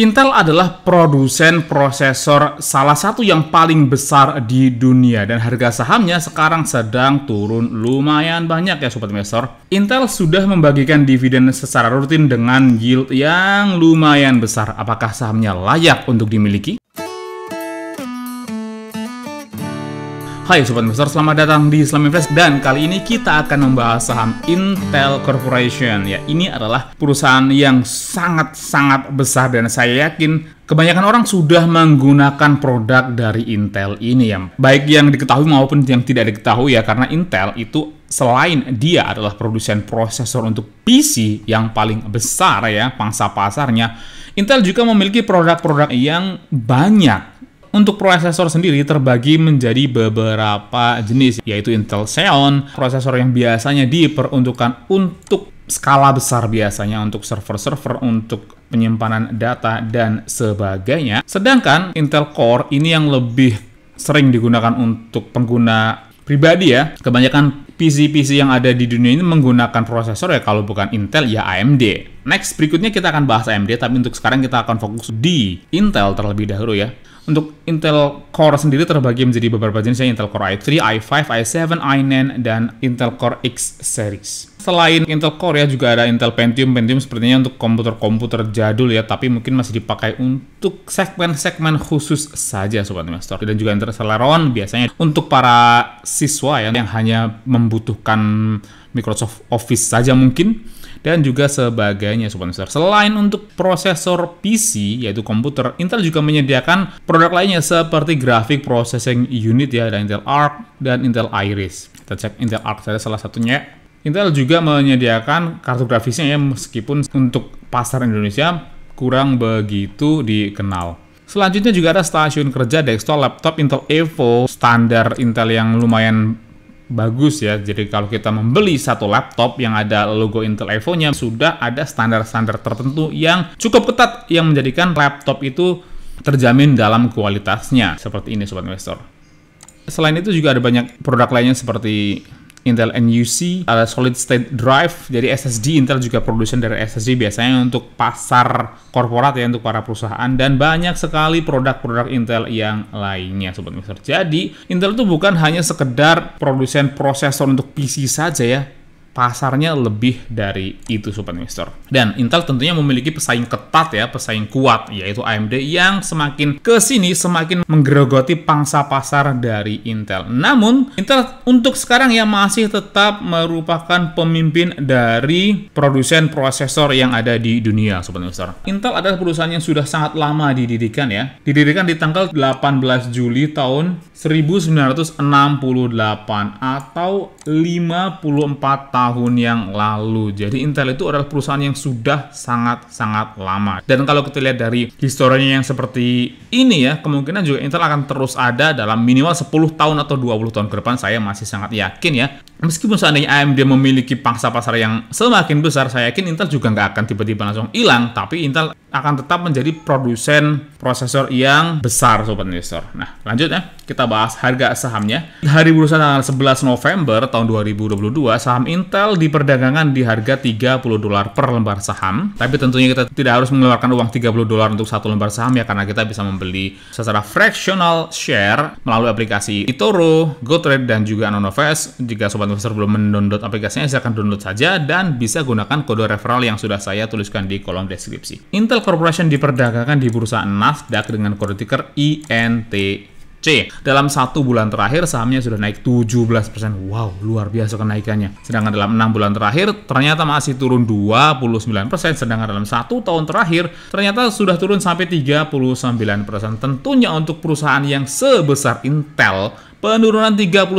Intel adalah produsen prosesor salah satu yang paling besar di dunia dan harga sahamnya sekarang sedang turun lumayan banyak ya sobat investor. Intel sudah membagikan dividen secara rutin dengan yield yang lumayan besar. Apakah sahamnya layak untuk dimiliki? Hai Sobat Investor, selamat datang di Islam Invest dan kali ini kita akan membahas saham Intel Corporation. Ya, ini adalah perusahaan yang sangat-sangat besar dan saya yakin Kebanyakan orang sudah menggunakan produk dari Intel ini ya, baik yang diketahui maupun yang tidak diketahui ya, karena Intel itu selain dia adalah produsen prosesor untuk PC yang paling besar ya, pangsa pasarnya, Intel juga memiliki produk-produk yang banyak untuk prosesor sendiri terbagi menjadi beberapa jenis, yaitu Intel Xeon, prosesor yang biasanya diperuntukkan untuk skala besar biasanya untuk server-server, untuk penyimpanan data, dan sebagainya. Sedangkan Intel Core ini yang lebih sering digunakan untuk pengguna pribadi ya. Kebanyakan PC-PC yang ada di dunia ini menggunakan prosesor ya kalau bukan Intel ya AMD. Next, berikutnya kita akan bahas AMD, tapi untuk sekarang kita akan fokus di Intel terlebih dahulu ya. Untuk Intel Core sendiri terbagi menjadi beberapa jenis ya, Intel Core i3, i5, i7, i9, dan Intel Core X series. Selain Intel Core ya juga ada Intel Pentium. Pentium sepertinya untuk komputer-komputer jadul ya, tapi mungkin masih dipakai untuk segmen-segmen khusus saja Sobat Investor. Dan juga Intel Celeron biasanya untuk para siswa ya, yang hanya membutuhkan Microsoft Office saja mungkin dan juga sebagainya Sobat Selain untuk prosesor PC yaitu komputer, Intel juga menyediakan produk lainnya seperti graphic processing unit ya dan Intel Arc dan Intel Iris. Kita cek Intel Arc saja salah satunya Intel juga menyediakan kartu grafisnya ya meskipun untuk pasar Indonesia kurang begitu dikenal. Selanjutnya juga ada stasiun kerja desktop laptop Intel Evo standar Intel yang lumayan bagus ya. Jadi kalau kita membeli satu laptop yang ada logo Intel Evo-nya sudah ada standar-standar tertentu yang cukup ketat yang menjadikan laptop itu terjamin dalam kualitasnya. Seperti ini sobat investor. Selain itu juga ada banyak produk lainnya seperti Intel NUC, ada solid state drive, jadi SSD Intel juga produsen dari SSD biasanya untuk pasar korporat ya untuk para perusahaan dan banyak sekali produk-produk Intel yang lainnya sobat investor. Jadi Intel itu bukan hanya sekedar produsen prosesor untuk PC saja ya, pasarnya lebih dari itu sobat investor. Dan Intel tentunya memiliki pesaing ketat ya, pesaing kuat yaitu AMD yang semakin ke sini semakin menggerogoti pangsa pasar dari Intel. Namun Intel untuk sekarang ya masih tetap merupakan pemimpin dari produsen prosesor yang ada di dunia sobat investor. Intel adalah perusahaan yang sudah sangat lama didirikan ya. Didirikan di tanggal 18 Juli tahun 1968 atau 54 tahun tahun yang lalu. Jadi Intel itu adalah perusahaan yang sudah sangat-sangat lama. Dan kalau kita lihat dari historinya yang seperti ini ya, kemungkinan juga Intel akan terus ada dalam minimal 10 tahun atau 20 tahun ke depan saya masih sangat yakin ya. Meskipun seandainya AMD memiliki pangsa pasar yang semakin besar, saya yakin Intel juga nggak akan tiba-tiba langsung hilang, tapi Intel akan tetap menjadi produsen prosesor yang besar, Sobat Investor. Nah, lanjutnya kita bahas harga sahamnya. Hari berusaha tanggal 11 November tahun 2022, saham Intel Intel di perdagangan di harga 30 dolar per lembar saham. Tapi tentunya kita tidak harus mengeluarkan uang 30 dolar untuk satu lembar saham ya karena kita bisa membeli secara fractional share melalui aplikasi eToro, GoTrade dan juga Anonofest. Jika sobat investor belum mendownload aplikasinya silahkan download saja dan bisa gunakan kode referral yang sudah saya tuliskan di kolom deskripsi. Intel Corporation diperdagangkan di bursa Nasdaq dengan kode ticker INT e. C. Dalam satu bulan terakhir sahamnya sudah naik 17%. Wow, luar biasa kenaikannya. Sedangkan dalam enam bulan terakhir ternyata masih turun 29%. Sedangkan dalam satu tahun terakhir ternyata sudah turun sampai 39%. Tentunya untuk perusahaan yang sebesar Intel Penurunan 39%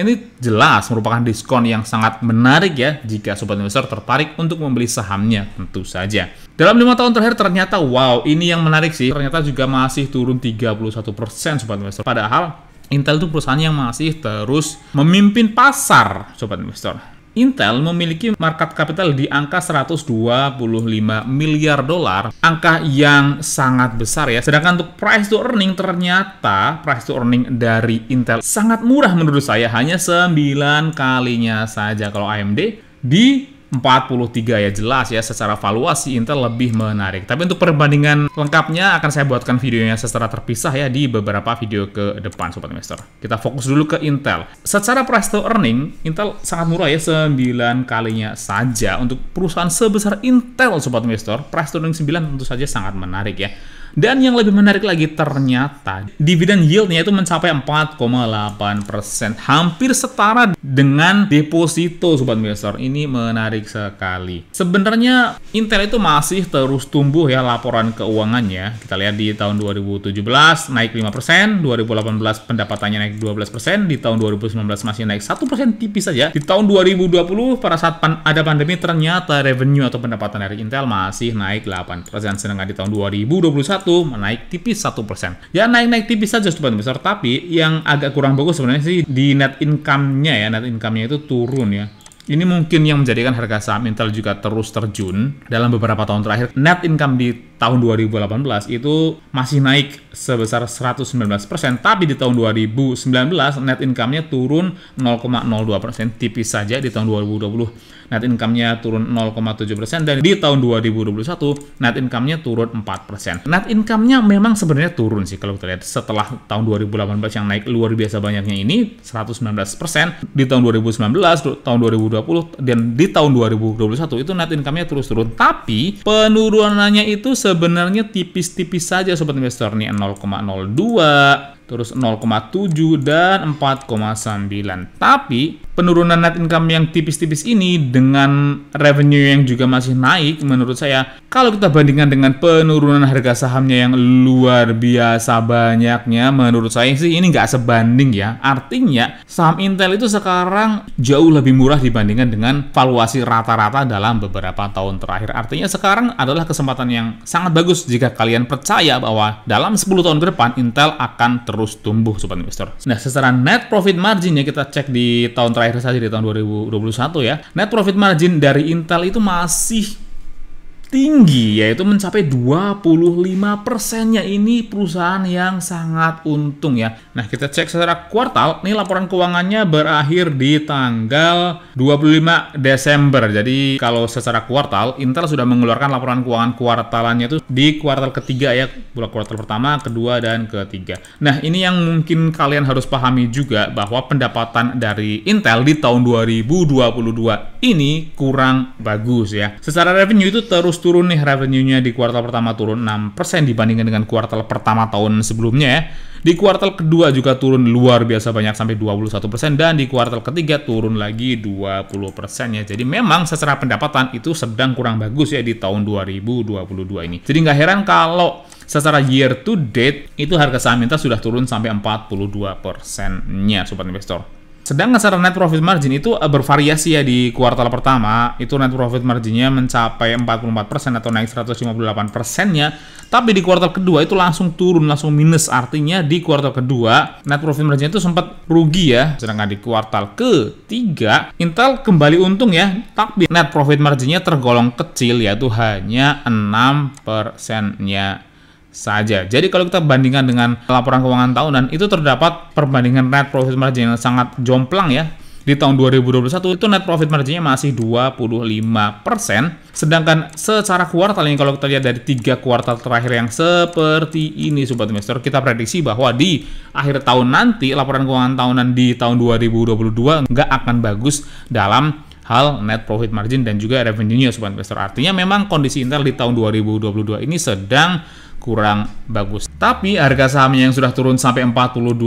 ini jelas merupakan diskon yang sangat menarik ya jika sobat investor tertarik untuk membeli sahamnya tentu saja. Dalam lima tahun terakhir ternyata wow ini yang menarik sih ternyata juga masih turun 31% sobat investor. Padahal Intel itu perusahaan yang masih terus memimpin pasar sobat investor. Intel memiliki market capital di angka 125 miliar dolar, angka yang sangat besar ya. Sedangkan untuk price to earning ternyata price to earning dari Intel sangat murah menurut saya, hanya 9 kalinya saja kalau AMD di 43 ya jelas ya secara valuasi Intel lebih menarik. Tapi untuk perbandingan lengkapnya akan saya buatkan videonya secara terpisah ya di beberapa video ke depan Sobat Investor. Kita fokus dulu ke Intel. Secara price to earning Intel sangat murah ya 9 kalinya saja untuk perusahaan sebesar Intel Sobat Investor price to earning 9 tentu saja sangat menarik ya. Dan yang lebih menarik lagi ternyata dividen yieldnya itu mencapai 4,8%. Hampir setara dengan deposito sobat investor. Ini menarik sekali. Sebenarnya Intel itu masih terus tumbuh ya laporan keuangannya. Kita lihat di tahun 2017 naik 5%, 2018 pendapatannya naik 12%, di tahun 2019 masih naik 1% tipis saja. Di tahun 2020 pada saat pan ada pandemi ternyata revenue atau pendapatan dari Intel masih naik 8%. Sedangkan di tahun 2021 menaik tipis satu persen, Ya naik-naik tipis saja sobat investor, tapi yang agak kurang bagus sebenarnya sih di net income-nya ya, net income-nya itu turun ya ini mungkin yang menjadikan harga saham Intel juga terus terjun dalam beberapa tahun terakhir. Net income di tahun 2018 itu masih naik sebesar 119%, tapi di tahun 2019 net income-nya turun 0,02%, tipis saja di tahun 2020 net income-nya turun 0,7% dan di tahun 2021 net income-nya turun 4%. Net income-nya memang sebenarnya turun sih kalau kita lihat setelah tahun 2018 yang naik luar biasa banyaknya ini 119%, di tahun 2019 tahun 2020 2020 dan di tahun 2021 itu net income-nya terus turun. Tapi penurunannya itu sebenarnya tipis-tipis saja sobat investor nih 0,02 terus 0,7 dan 4,9. Tapi penurunan net income yang tipis-tipis ini dengan revenue yang juga masih naik menurut saya kalau kita bandingkan dengan penurunan harga sahamnya yang luar biasa banyaknya menurut saya sih ini nggak sebanding ya artinya saham Intel itu sekarang jauh lebih murah dibandingkan dengan valuasi rata-rata dalam beberapa tahun terakhir artinya sekarang adalah kesempatan yang sangat bagus jika kalian percaya bahwa dalam 10 tahun ke depan Intel akan terus tumbuh sobat investor nah secara net profit marginnya kita cek di tahun terakhir terakhir saja di tahun 2021 ya. Net profit margin dari Intel itu masih tinggi yaitu mencapai 25%-nya ini perusahaan yang sangat untung ya. Nah, kita cek secara kuartal, nih laporan keuangannya berakhir di tanggal 25 Desember. Jadi, kalau secara kuartal Intel sudah mengeluarkan laporan keuangan kuartalannya itu di kuartal ketiga ya, bulan kuartal pertama, kedua dan ketiga. Nah, ini yang mungkin kalian harus pahami juga bahwa pendapatan dari Intel di tahun 2022 ini kurang bagus ya. Secara revenue itu terus terus turun nih revenue-nya di kuartal pertama turun 6% dibandingkan dengan kuartal pertama tahun sebelumnya ya. Di kuartal kedua juga turun luar biasa banyak sampai 21% dan di kuartal ketiga turun lagi 20% ya. Jadi memang secara pendapatan itu sedang kurang bagus ya di tahun 2022 ini. Jadi nggak heran kalau secara year to date itu harga saham Minta sudah turun sampai 42%-nya sobat investor. Sedangkan secara net profit margin itu eh, bervariasi ya di kuartal pertama, itu net profit marginnya mencapai 44% atau naik 158%-nya, tapi di kuartal kedua itu langsung turun, langsung minus. Artinya di kuartal kedua net profit margin itu sempat rugi ya. Sedangkan di kuartal ketiga Intel kembali untung ya, tapi net profit marginnya tergolong kecil yaitu hanya 6%-nya saja. Jadi kalau kita bandingkan dengan laporan keuangan tahunan, itu terdapat perbandingan net profit margin yang sangat jomplang ya. Di tahun 2021 itu net profit marginnya masih 25%, sedangkan secara kuartal ini kalau kita lihat dari tiga kuartal terakhir yang seperti ini Sobat Investor, kita prediksi bahwa di akhir tahun nanti laporan keuangan tahunan di tahun 2022 nggak akan bagus dalam hal net profit margin dan juga revenue-nya Sobat Investor. Artinya memang kondisi Intel di tahun 2022 ini sedang kurang bagus. Tapi harga sahamnya yang sudah turun sampai 42%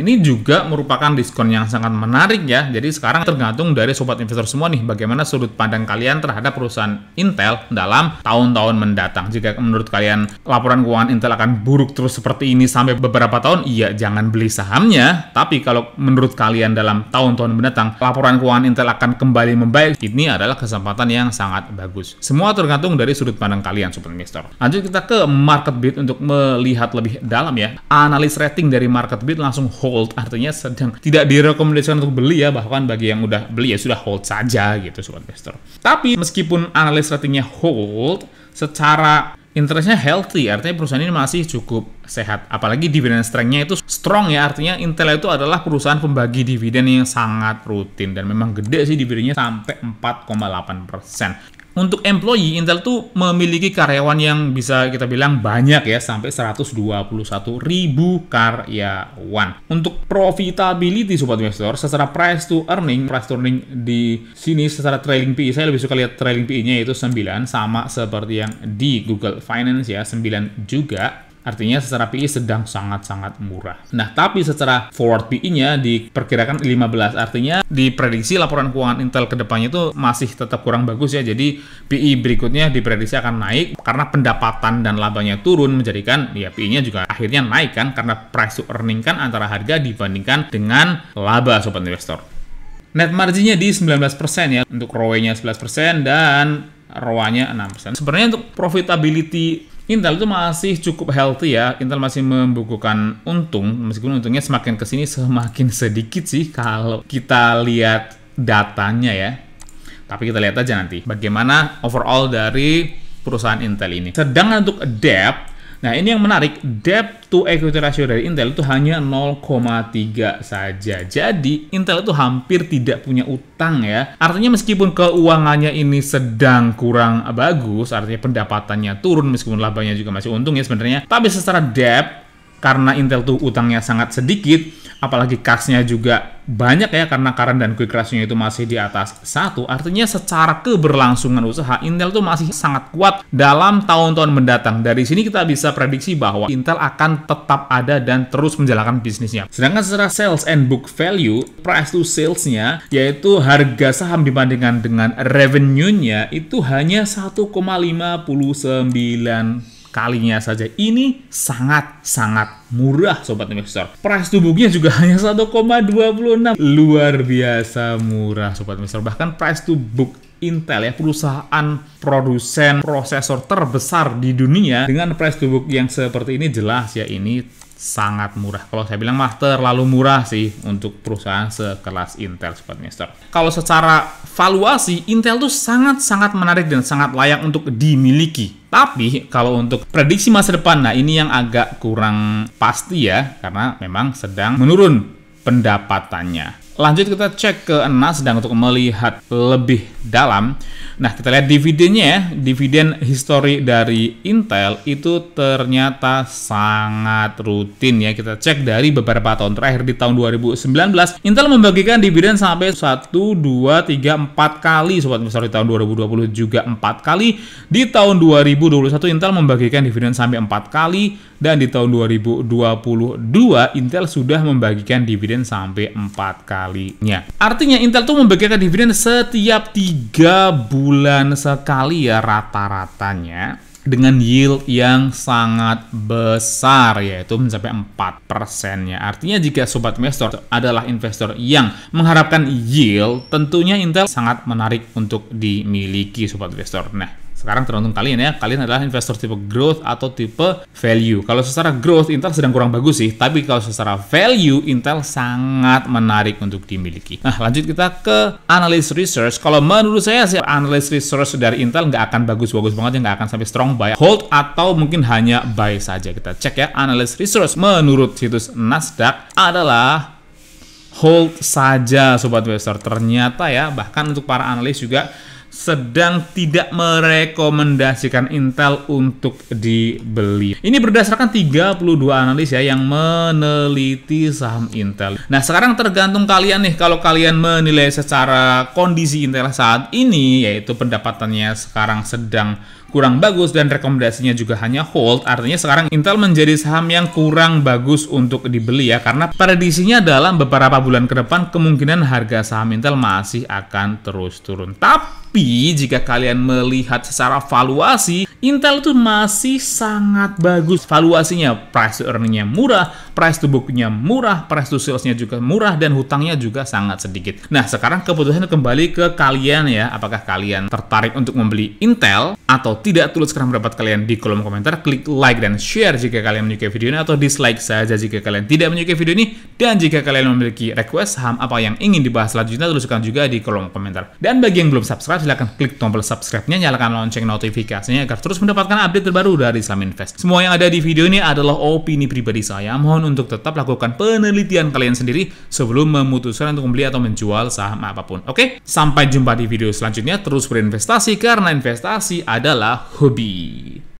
ini juga merupakan diskon yang sangat menarik ya. Jadi sekarang tergantung dari sobat investor semua nih bagaimana sudut pandang kalian terhadap perusahaan Intel dalam tahun-tahun mendatang. Jika menurut kalian laporan keuangan Intel akan buruk terus seperti ini sampai beberapa tahun, iya jangan beli sahamnya. Tapi kalau menurut kalian dalam tahun-tahun mendatang laporan keuangan Intel akan kembali membaik, ini adalah kesempatan yang sangat bagus. Semua tergantung dari sudut pandang kalian sobat investor. Lanjut kita ke market MarketBeat untuk melihat lebih dalam ya. Analis rating dari market MarketBeat langsung hold, artinya sedang tidak direkomendasikan untuk beli ya, bahkan bagi yang udah beli ya sudah hold saja gitu sobat investor. Tapi meskipun analis ratingnya hold, secara interestnya healthy, artinya perusahaan ini masih cukup sehat. Apalagi dividend strength-nya itu strong ya, artinya Intel itu adalah perusahaan pembagi dividen yang sangat rutin dan memang gede sih dividennya sampai 4,8% untuk employee Intel tuh memiliki karyawan yang bisa kita bilang banyak ya sampai 121 ribu karyawan. Untuk profitability sobat investor secara price to earning, price to earning di sini secara trailing PE saya lebih suka lihat trailing PE-nya yaitu 9 sama seperti yang di Google Finance ya 9 juga. Artinya secara PI e sedang sangat-sangat murah. Nah, tapi secara forward PI-nya diperkirakan 15. Artinya diprediksi laporan keuangan Intel ke depannya itu masih tetap kurang bagus ya. Jadi PI e berikutnya diprediksi akan naik karena pendapatan dan labanya turun menjadikan ya PI-nya juga akhirnya naik kan karena price to earning kan antara harga dibandingkan dengan laba sobat investor. Net marginnya di 19% ya untuk ROE-nya 11% dan ROA-nya 6%. Sebenarnya untuk profitability Intel itu masih cukup healthy ya. Intel masih membukukan untung, meskipun untungnya semakin kesini semakin sedikit sih kalau kita lihat datanya ya. Tapi kita lihat aja nanti bagaimana overall dari perusahaan Intel ini. Sedangkan untuk debt Nah, ini yang menarik, debt to equity ratio dari Intel itu hanya 0,3 saja. Jadi, Intel itu hampir tidak punya utang ya. Artinya meskipun keuangannya ini sedang kurang bagus, artinya pendapatannya turun meskipun labanya juga masih untung ya sebenarnya. Tapi secara debt karena Intel tuh utangnya sangat sedikit, apalagi kasnya juga banyak ya karena current dan quick ratio itu masih di atas satu artinya secara keberlangsungan usaha Intel itu masih sangat kuat dalam tahun-tahun mendatang dari sini kita bisa prediksi bahwa Intel akan tetap ada dan terus menjalankan bisnisnya sedangkan secara sales and book value price to salesnya yaitu harga saham dibandingkan dengan revenue-nya itu hanya 1,59 kalinya saja. Ini sangat-sangat murah Sobat Investor. Price to juga hanya 1,26. Luar biasa murah Sobat Investor. Bahkan price to book Intel ya perusahaan produsen prosesor terbesar di dunia dengan price to book yang seperti ini jelas ya ini sangat murah. Kalau saya bilang mah terlalu murah sih untuk perusahaan sekelas Intel seperti Mister. Kalau secara valuasi, Intel tuh sangat-sangat menarik dan sangat layak untuk dimiliki. Tapi kalau untuk prediksi masa depan, nah ini yang agak kurang pasti ya, karena memang sedang menurun pendapatannya. Lanjut kita cek ke Nasdaq sedang untuk melihat lebih dalam. Nah, kita lihat dividennya ya. Dividen history dari Intel itu ternyata sangat rutin ya. Kita cek dari beberapa tahun terakhir di tahun 2019, Intel membagikan dividen sampai 1 2 3 4 kali sobat investor di tahun 2020 juga 4 kali. Di tahun 2021 Intel membagikan dividen sampai 4 kali dan di tahun 2022 Intel sudah membagikan dividen sampai 4 kalinya. Artinya Intel tuh membagikan dividen setiap 3 tiga bulan sekali ya rata-ratanya dengan yield yang sangat besar yaitu mencapai 4 persennya. Artinya jika sobat investor adalah investor yang mengharapkan yield, tentunya Intel sangat menarik untuk dimiliki sobat investor. Nah, sekarang tergantung kalian ya, kalian adalah investor tipe growth atau tipe value. Kalau secara growth Intel sedang kurang bagus sih, tapi kalau secara value Intel sangat menarik untuk dimiliki. Nah, lanjut kita ke analyst research. Kalau menurut saya sih analyst research dari Intel nggak akan bagus-bagus banget, ya nggak akan sampai strong buy, hold atau mungkin hanya buy saja. Kita cek ya analyst research menurut situs Nasdaq adalah hold saja sobat investor. Ternyata ya bahkan untuk para analis juga sedang tidak merekomendasikan Intel untuk dibeli. Ini berdasarkan 32 analis ya yang meneliti saham Intel. Nah, sekarang tergantung kalian nih kalau kalian menilai secara kondisi Intel saat ini yaitu pendapatannya sekarang sedang kurang bagus dan rekomendasinya juga hanya hold. Artinya sekarang Intel menjadi saham yang kurang bagus untuk dibeli ya karena prediksinya dalam beberapa bulan ke depan kemungkinan harga saham Intel masih akan terus turun. Tapi tapi jika kalian melihat secara valuasi, Intel itu masih sangat bagus valuasinya. Price to earningnya murah, price to booknya murah, price to salesnya juga murah, dan hutangnya juga sangat sedikit. Nah, sekarang keputusan kembali ke kalian ya. Apakah kalian tertarik untuk membeli Intel atau tidak? Tuliskan sekarang pendapat kalian di kolom komentar. Klik like dan share jika kalian menyukai video ini atau dislike saja jika kalian tidak menyukai video ini. Dan jika kalian memiliki request saham apa yang ingin dibahas selanjutnya, tuliskan juga di kolom komentar. Dan bagi yang belum subscribe, silahkan klik tombol subscribe-nya, nyalakan lonceng notifikasinya agar terus mendapatkan update terbaru dari Islam Invest. Semua yang ada di video ini adalah opini pribadi saya. Mohon untuk tetap lakukan penelitian kalian sendiri sebelum memutuskan untuk membeli atau menjual saham apapun. Oke, sampai jumpa di video selanjutnya. Terus berinvestasi karena investasi adalah hobi.